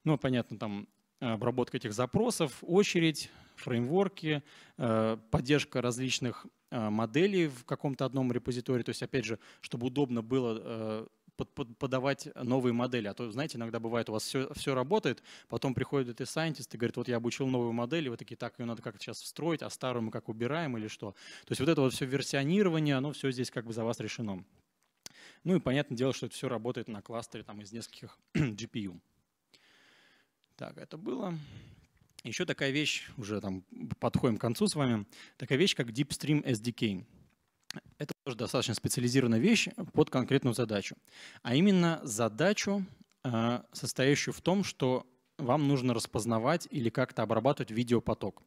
Ну, понятно, там обработка этих запросов, очередь, фреймворки, э, поддержка различных э, моделей в каком-то одном репозитории. То есть, опять же, чтобы удобно было э, под, под, подавать новые модели. А то, знаете, иногда бывает, у вас все, все работает, потом приходит и сайентист и говорит, вот я обучил новую модель, и вы такие, так, ее надо как-то сейчас встроить, а старую мы как убираем или что. То есть вот это вот все версионирование, оно все здесь как бы за вас решено. Ну и понятное дело, что это все работает на кластере там, из нескольких GPU. Так, это было. Еще такая вещь, уже там подходим к концу с вами, такая вещь, как DeepStream SDK. Это тоже достаточно специализированная вещь под конкретную задачу. А именно задачу, э, состоящую в том, что вам нужно распознавать или как-то обрабатывать видеопоток.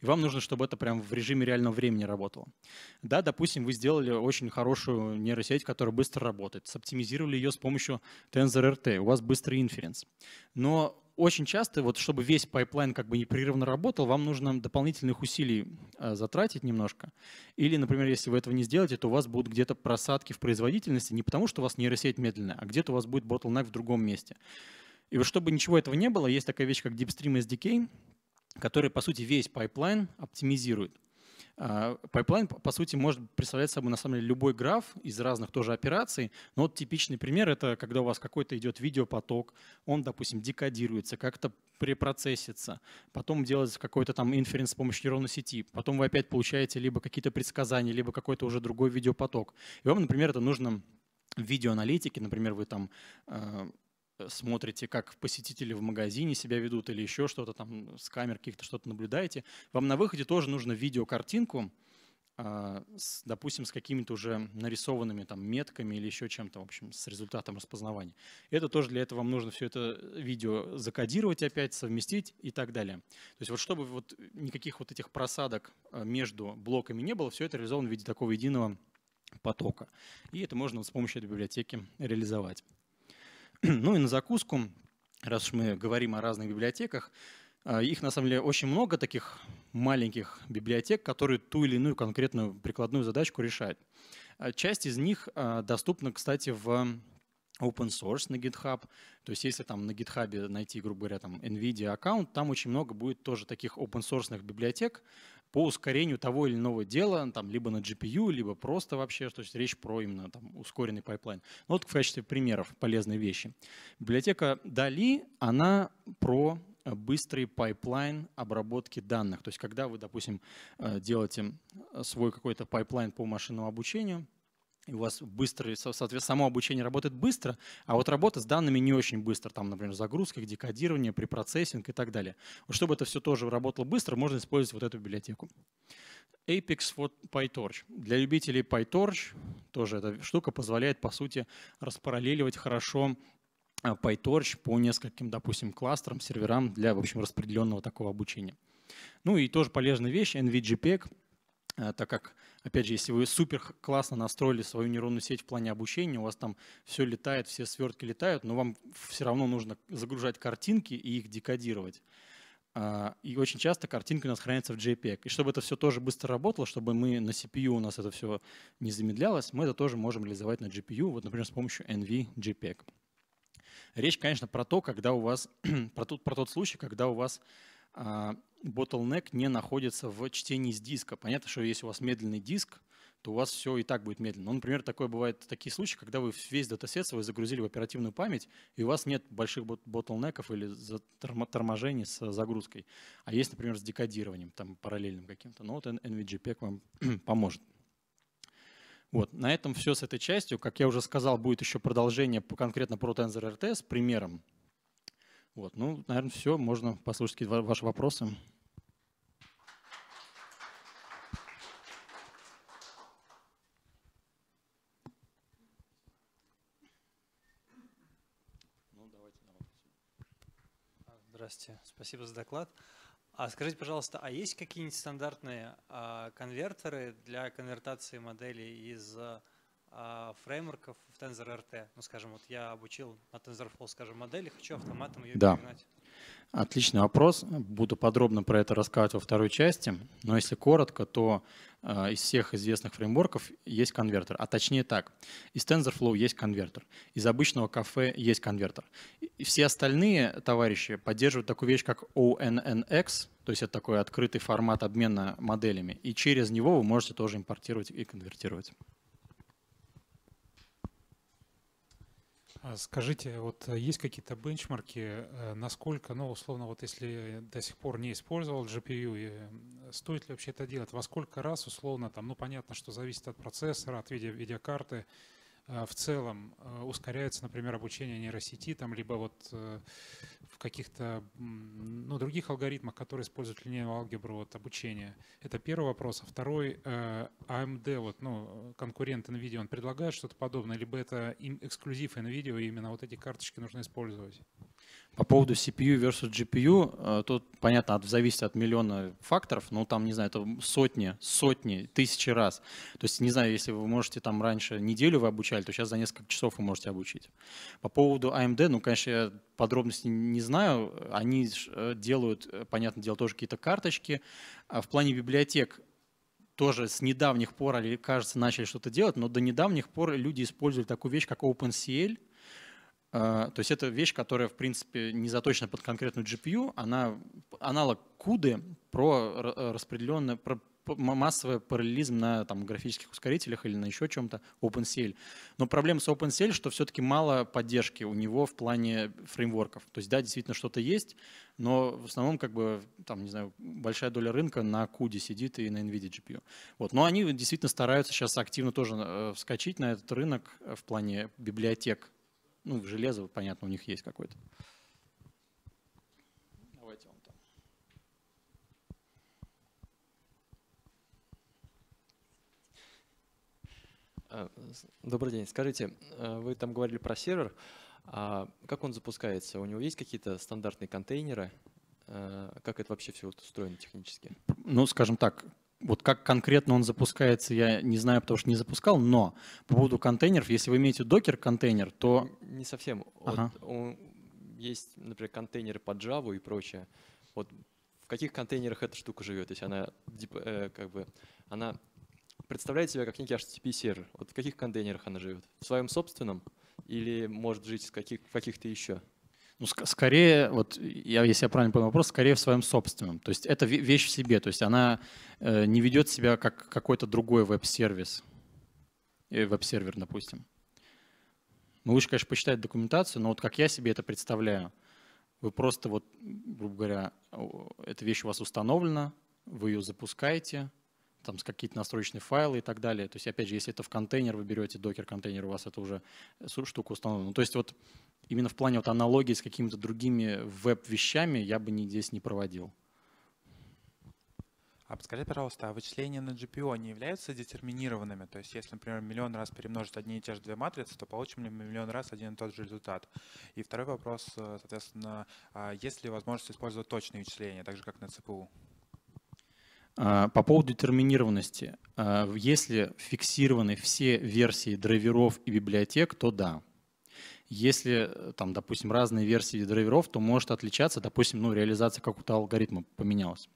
И вам нужно, чтобы это прям в режиме реального времени работало. Да, допустим, вы сделали очень хорошую нейросеть, которая быстро работает, соптимизировали ее с помощью TensorRT, у вас быстрый инференс. Но очень часто, вот чтобы весь пайплайн как бы непрерывно работал, вам нужно дополнительных усилий э, затратить немножко. Или, например, если вы этого не сделаете, то у вас будут где-то просадки в производительности не потому, что у вас нейросеть медленная, а где-то у вас будет bottleneck в другом месте. И вот чтобы ничего этого не было, есть такая вещь, как DeepStream SDK, который, по сути, весь пайплайн оптимизирует. А, пайплайн, по сути, может представлять собой, на самом деле, любой граф из разных тоже операций. Но вот типичный пример — это когда у вас какой-то идет видеопоток, он, допустим, декодируется, как-то препроцессится, потом делается какой-то там инференс с помощью нейронной сети, потом вы опять получаете либо какие-то предсказания, либо какой-то уже другой видеопоток. И вам, например, это нужно в видеоаналитике, например, вы там а, смотрите, как посетители в магазине себя ведут или еще что-то там с камер каких-то что-то наблюдаете, вам на выходе тоже нужно видеокартинку, а, с, допустим, с какими-то уже нарисованными там метками или еще чем-то, в общем, с результатом распознавания. Это тоже для этого вам нужно все это видео закодировать опять, совместить и так далее. То есть вот чтобы вот никаких вот этих просадок а, между блоками не было, все это реализовано в виде такого единого потока. И это можно вот с помощью этой библиотеки реализовать. Ну и на закуску, раз уж мы говорим о разных библиотеках, а, их на самом деле очень много таких маленьких библиотек, которые ту или иную конкретную прикладную задачку решают. А, часть из них а, доступна, кстати, в open source на GitHub. То есть если там на GitHub найти, грубо говоря, там NVIDIA аккаунт, там очень много будет тоже таких open source библиотек, по ускорению того или иного дела, ну, там, либо на GPU, либо просто вообще, что есть речь про именно там, ускоренный пайплайн. Ну, вот в качестве примеров полезные вещи. Библиотека DALI, она про быстрый пайплайн обработки данных. То есть когда вы, допустим, э, делаете э, свой какой-то пайплайн по машинному обучению, и у вас быстро, соответственно, само обучение работает быстро, а вот работа с данными не очень быстро. Там, например, загрузка, их декодирование, препроцессинг и так далее. Вот чтобы это все тоже работало быстро, можно использовать вот эту библиотеку. Apex for PyTorch. Для любителей PyTorch тоже эта штука позволяет, по сути, распараллеливать хорошо а, PyTorch по нескольким, допустим, кластерам, серверам для, в общем, распределенного такого обучения. Ну и тоже полезная вещь, NVGPEG, e а, так как опять же, если вы супер классно настроили свою нейронную сеть в плане обучения, у вас там все летает, все свертки летают, но вам все равно нужно загружать картинки и их декодировать. А, и очень часто картинки у нас хранятся в JPEG. И чтобы это все тоже быстро работало, чтобы мы на CPU у нас это все не замедлялось, мы это тоже можем реализовать на GPU, вот, например, с помощью NV-JPEG. Речь, конечно, про то, когда у вас, про тот, про тот случай, когда у вас а, bottleneck не находится в чтении с диска. Понятно, что если у вас медленный диск, то у вас все и так будет медленно. Ну, например, такое бывает такие случаи, когда вы весь датасет свой загрузили в оперативную память, и у вас нет больших ботлнеков или торможений с э, загрузкой. А есть, например, с декодированием, там, параллельным каким-то. Но ну, вот NVJPEG вам поможет. Вот, на этом все с этой частью. Как я уже сказал, будет еще продолжение по конкретно про тензор RT с примером вот, ну, наверное, все. Можно послушать ваши вопросы. Ну, а, здравствуйте, спасибо за доклад. А скажите, пожалуйста, а есть какие-нибудь стандартные а, конвертеры для конвертации моделей из а, а, фреймворков в RT. Ну, скажем, вот я обучил на TensorFlow, скажем, модели, хочу автоматом ее да. перегнать. Отличный вопрос. Буду подробно про это рассказывать во второй части. Но если коротко, то э, из всех известных фреймворков есть конвертер. А точнее так, из TensorFlow есть конвертер, из обычного кафе есть конвертер. И все остальные товарищи поддерживают такую вещь, как ONNX, то есть это такой открытый формат обмена моделями. И через него вы можете тоже импортировать и конвертировать. А скажите, вот э, есть какие-то бенчмарки, э, насколько, ну, условно, вот если до сих пор не использовал GPU, э, стоит ли вообще это делать? Во сколько раз, условно, там, ну, понятно, что зависит от процессора, от видеокарты, а, в целом а, ускоряется, например, обучение нейросети, там, либо вот э, в каких-то ну, других алгоритмах, которые используют линейную алгебру вот, обучения. Это первый вопрос. А второй, AMD, э, вот, ну, конкурент NVIDIA, он предлагает что-то подобное, либо это эксклюзив NVIDIA, и именно вот эти карточки нужно использовать? По поводу CPU versus GPU, э, тут, понятно, от, зависит от миллиона факторов, но там, не знаю, это сотни, сотни, тысячи раз. То есть, не знаю, если вы можете там раньше неделю вы обучали, то сейчас за несколько часов вы можете обучить. По поводу AMD, а ну, конечно, я подробностей не знаю. Они э, делают, э, понятное дело, тоже какие-то карточки. А в плане библиотек тоже с недавних пор, кажется, начали что-то делать, но до недавних пор люди использовали такую вещь, как OpenCL, а, то есть это вещь, которая, в принципе, не заточена под конкретную GPU, она аналог CUDA про э, распределенный, про массовый параллелизм на там, графических ускорителях или на еще чем-то OpenCL. Но проблема с OpenCL, что все-таки мало поддержки у него в плане фреймворков. То есть да, действительно что-то есть, но в основном как бы там, не знаю, большая доля рынка на CUDA сидит и на NVIDIA GPU. Вот. Но они действительно стараются сейчас активно тоже э, вскочить на этот рынок в плане библиотек ну, железо, понятно, у них есть какое-то. Давайте он там. А, добрый день. Скажите, э, вы там говорили про сервер. А как он запускается? У него есть какие-то стандартные контейнеры? Э, как это вообще все устроено технически? Ну, скажем так, вот как конкретно он запускается, я не знаю, потому что не запускал, но по поводу контейнеров, если вы имеете докер-контейнер, то... Не совсем. Ага. Вот, он, есть, например, контейнеры под Java и прочее. Вот в каких контейнерах эта штука живет? То есть она, э, как бы, она представляет себя как некий HTTP-сервер. Вот в каких контейнерах она живет? В своем собственном? Или может жить в в каких-то еще? Ну, ск- скорее, вот я, если я правильно понял вопрос, скорее в своем собственном. То есть это вещь в себе, то есть она э, не ведет себя как какой-то другой веб-сервис, э, веб-сервер, допустим. Ну, лучше, конечно, почитать документацию, но вот как я себе это представляю, вы просто вот, грубо говоря, эта вещь у вас установлена, вы ее запускаете, там какие-то настроечные файлы и так далее. То есть, опять же, если это в контейнер, вы берете докер-контейнер, у вас это уже штука установлена. То есть вот именно в плане вот аналогии с какими-то другими веб-вещами я бы не, здесь не проводил. А подскажи, пожалуйста, а вычисления на GPU они являются детерминированными? То есть, если, например, миллион раз перемножить одни и те же две матрицы, то получим ли мы миллион раз один и тот же результат? И второй вопрос, э, соответственно, а есть ли возможность использовать точные вычисления, так же, как на ЦПУ? А, по поводу детерминированности. А, если фиксированы все версии драйверов и библиотек, то да. Если, э, там, допустим, разные версии драйверов, то может отличаться, допустим, ну, реализация какого-то алгоритма поменялась.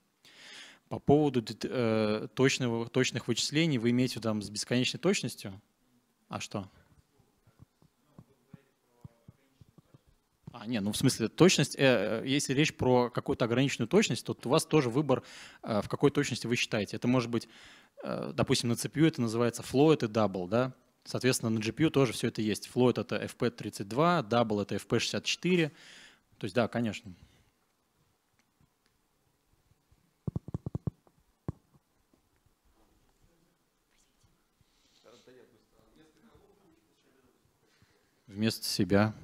По поводу э, точного, точных вычислений вы имеете там с бесконечной точностью? А что? А, нет, ну в смысле, точность, э, э, если речь про какую-то ограниченную точность, то у вас тоже выбор, э, в какой точности вы считаете. Это может быть, допустим, на CPU это называется float и double, да? Соответственно, на GPU тоже все это есть. Float это FP32, double это FP64. То есть да, конечно. Вместо себя.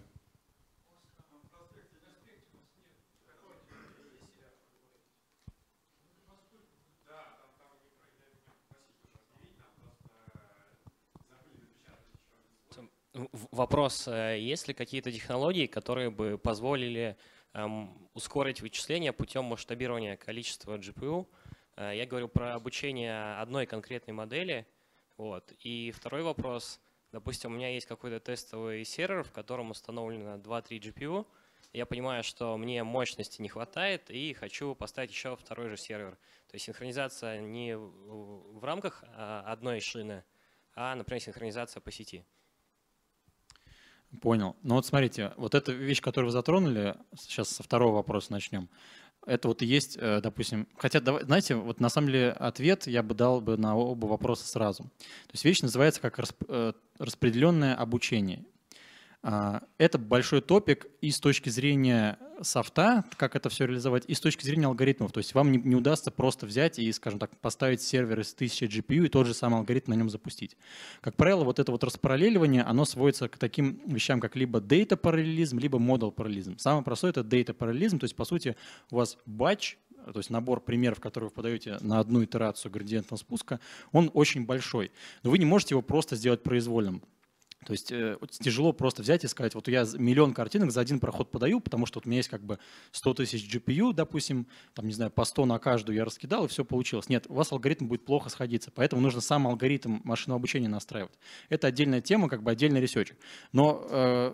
Ну, вопрос, э, есть ли какие-то технологии, которые бы позволили эм, ускорить вычисления путем масштабирования количества GPU? Э, я говорю про обучение одной конкретной модели. Вот. И второй вопрос. Допустим, у меня есть какой-то тестовый сервер, в котором установлено 2-3 GPU. Я понимаю, что мне мощности не хватает и хочу поставить еще второй же сервер. То есть синхронизация не в рамках а, одной шины, а, например, синхронизация по сети. Понял. Ну вот смотрите, вот эта вещь, которую вы затронули, сейчас со второго вопроса начнем. Это вот и есть, э, допустим, хотя, знаете, вот на самом деле ответ я бы дал бы на оба вопроса сразу. То есть вещь называется как э, распределенное обучение. А, это большой топик и с точки зрения софта, как это все реализовать, и с точки зрения алгоритмов. То есть вам не, не удастся просто взять и, скажем так, поставить сервер из 1000 GPU и тот же самый алгоритм на нем запустить. Как правило, вот это вот распараллеливание, оно сводится к таким вещам, как либо data параллелизм, либо model параллелизм. Самое простое — это data параллелизм, то есть, по сути, у вас батч то есть набор примеров, которые вы подаете на одну итерацию градиентного спуска, он очень большой. Но вы не можете его просто сделать произвольным. То есть э, тяжело просто взять и сказать, вот я миллион картинок за один проход подаю, потому что вот у меня есть как бы 100 тысяч GPU, допустим, там, не знаю, по 100 на каждую я раскидал, и все получилось. Нет, у вас алгоритм будет плохо сходиться, поэтому нужно сам алгоритм машинного обучения настраивать. Это отдельная тема, как бы отдельный ресечек. Но э,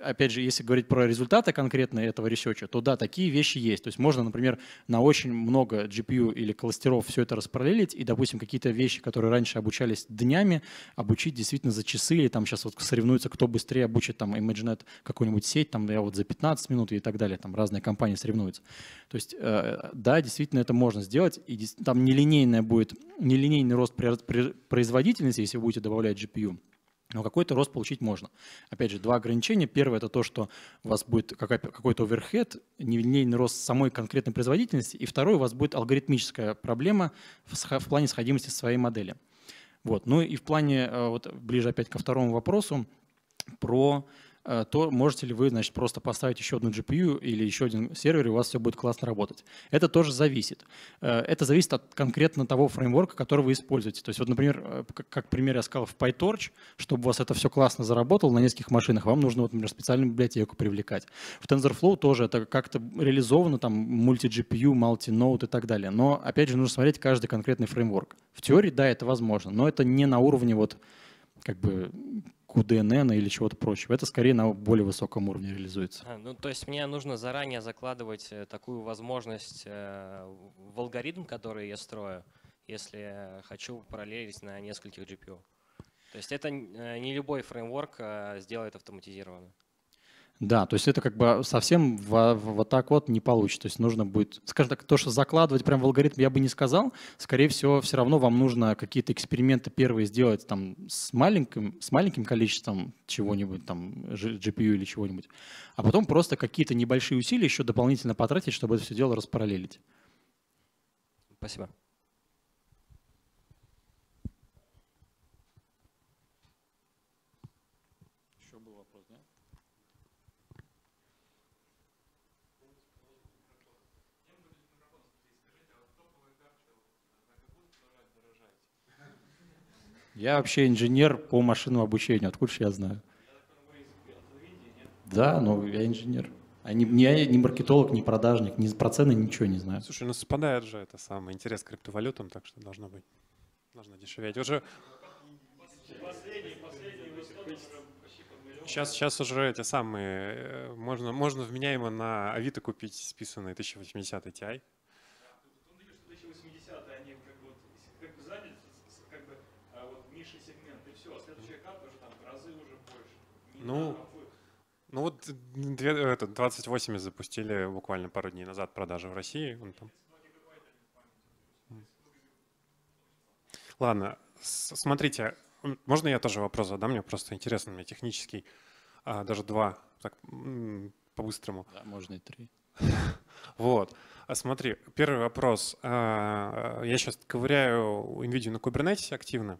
опять же, если говорить про результаты конкретно этого ресерча, то да, такие вещи есть. То есть можно, например, на очень много GPU или кластеров все это распараллелить и, допустим, какие-то вещи, которые раньше обучались днями, обучить действительно за часы или там сейчас вот соревнуются, кто быстрее обучит там ImageNet какую-нибудь сеть, там я вот за 15 минут и так далее, там разные компании соревнуются. То есть э, да, действительно это можно сделать, и там нелинейная будет, нелинейный рост производительности, если вы будете добавлять GPU, но какой-то рост получить можно. Опять же, два ограничения. Первое – это то, что у вас будет какой-то оверхед, нелинейный рост самой конкретной производительности. И второе – у вас будет алгоритмическая проблема в плане сходимости своей модели. Вот. Ну и в плане, э, вот ближе опять ко второму вопросу, про Э, то можете ли вы, значит, просто поставить еще одну GPU или еще один сервер, и у вас все будет классно работать. Это тоже зависит. Э, это зависит от конкретно того фреймворка, который вы используете. То есть вот, например, э, как пример я сказал в PyTorch, чтобы у вас это все классно заработало на нескольких машинах, вам нужно, вот, например, специальную библиотеку привлекать. В TensorFlow тоже это как-то реализовано, там, мульти-GPU, multi-node и так далее. Но, опять же, нужно смотреть каждый конкретный фреймворк. В теории, да, это возможно, но это не на уровне вот как бы QDNN или чего-то прочего. Это скорее на более высоком уровне реализуется. А, ну, то есть мне нужно заранее закладывать э, такую возможность э, в алгоритм, который я строю, если хочу параллелить на нескольких GPU. То есть это э, не любой фреймворк а сделает автоматизированно. Да, то есть это как бы совсем вот так вот не получится. То есть нужно будет, скажем так, то, что закладывать прямо в алгоритм, я бы не сказал. Скорее всего, все равно вам нужно какие-то эксперименты первые сделать там с маленьким, с маленьким количеством чего-нибудь, там GPU или чего-нибудь. А потом просто какие-то небольшие усилия еще дополнительно потратить, чтобы это все дело распараллелить. Спасибо. Я вообще инженер по машинному обучению, откуда же я знаю? Да, но я инженер. А не, не, не маркетолог, не продажник, ни про цены ничего не знаю. Слушай, ну совпадает же это самый интерес к криптовалютам, так что должно быть, должно дешеветь. Уже Сейчас, сейчас уже эти самые, э, можно, можно вменяемо на Авито купить списанные 1080 Ti. Ну, ну вот 28 запустили буквально пару дней назад продажи в России. Вон там. Ладно, смотрите, можно я тоже вопрос задам? Мне просто интересно, мне технический, а, даже два, так по-быстрому. Да, можно и три. Вот. А смотри, первый вопрос. А, я сейчас ковыряю NVIDIA на Kubernetes активно.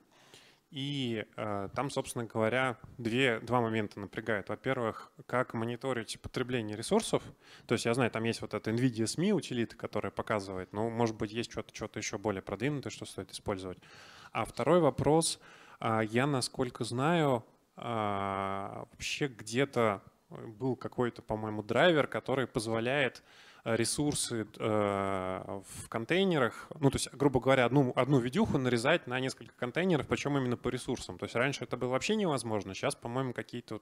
И э, там, собственно говоря, две, два момента напрягают. Во-первых, как мониторить потребление ресурсов. То есть я знаю, там есть вот эта NVIDIA SMI утилита, которая показывает, но, ну, может быть, есть что-то что еще более продвинутое, что стоит использовать. А второй вопрос, э, я, насколько знаю, э, вообще где-то э, был какой-то, по-моему, драйвер, который позволяет Э, ресурсы э, в контейнерах. Ну, то есть, грубо говоря, одну, одну видюху нарезать на несколько контейнеров, причем именно по ресурсам. То есть раньше это было вообще невозможно, сейчас, по-моему, какие-то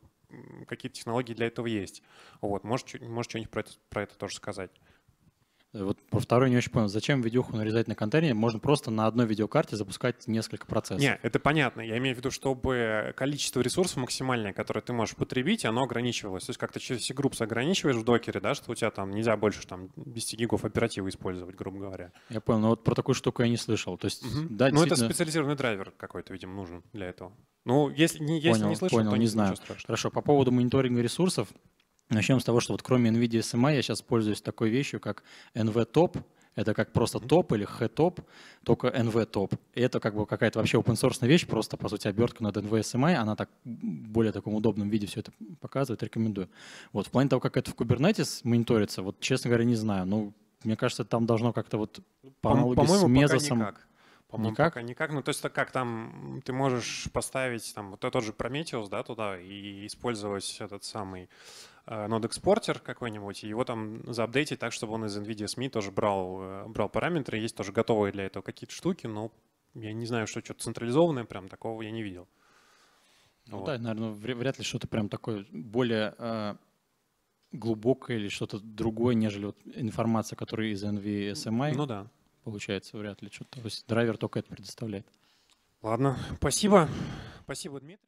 какие технологии для этого есть. Вот, может, может что-нибудь про это, про это тоже сказать. Э, вот про второй не очень понял. Зачем видюху нарезать на контейнере? Можно просто на одной видеокарте запускать несколько процессов. Не, это понятно. Я имею в виду, чтобы количество ресурсов максимальное, которое ты можешь потребить, оно ограничивалось. То есть как то через C-Groups ограничиваешь в докере, да, что у тебя там нельзя больше там 10 гигов оперативы использовать, грубо говоря. Я понял, но вот про такую штуку я не слышал. То есть, угу. да, ну, действительно... это специализированный драйвер какой-то, видимо, нужен для этого. Ну, если не, если понял, не слышал, понял, то не, не знаю. Хорошо, по поводу мониторинга ресурсов, Начнем с того, что вот кроме NVIDIA SMA я сейчас пользуюсь такой вещью, как NV-топ. Это как просто топ или h только NV-топ. И это как бы какая-то вообще open source вещь, просто, по сути, обертка над NVSMI, она так более таком удобном виде все это показывает, рекомендую. Вот, в плане того, как это в Kubernetes мониторится, вот, честно говоря, не знаю. Ну, мне кажется, там должно как-то вот по аналогии по с Мезосом... никак. По-моему, никак? пока никак. Ну, то есть, как там ты можешь поставить там вот тот же Prometheus, да, туда и использовать этот самый нод-экспортер какой-нибудь, и его там заапдейтить так, чтобы он из NVIDIA SMI тоже брал, э, брал параметры. Есть тоже готовые для этого какие-то штуки, но я не знаю, что что-то централизованное, прям такого я не видел. Ну вот. да, наверное, вряд ли что-то прям такое более э, глубокое или что-то другое, нежели вот информация, которая из NVSMI. Ну да. Получается, вряд ли что-то. То есть драйвер только это предоставляет. Ладно, спасибо. Спасибо, Дмитрий.